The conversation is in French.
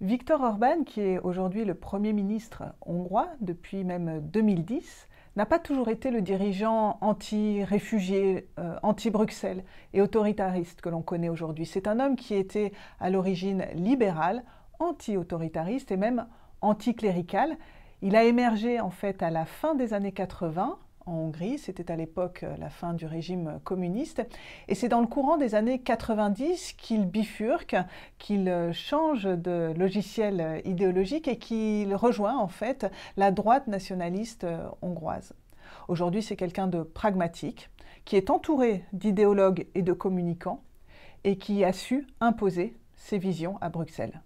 Viktor Orban, qui est aujourd'hui le Premier ministre hongrois depuis même 2010, n'a pas toujours été le dirigeant anti-réfugié, euh, anti-Bruxelles et autoritariste que l'on connaît aujourd'hui. C'est un homme qui était à l'origine libéral, anti-autoritariste et même anticlérical. Il a émergé en fait à la fin des années 80 en Hongrie. C'était à l'époque euh, la fin du régime euh, communiste. Et c'est dans le courant des années 90 qu'il bifurque, qu'il euh, change de logiciel idéologique et qu'il rejoint en fait la droite nationaliste hongroise. Aujourd'hui, c'est quelqu'un de pragmatique, qui est entouré d'idéologues et de communicants, et qui a su imposer ses visions à Bruxelles.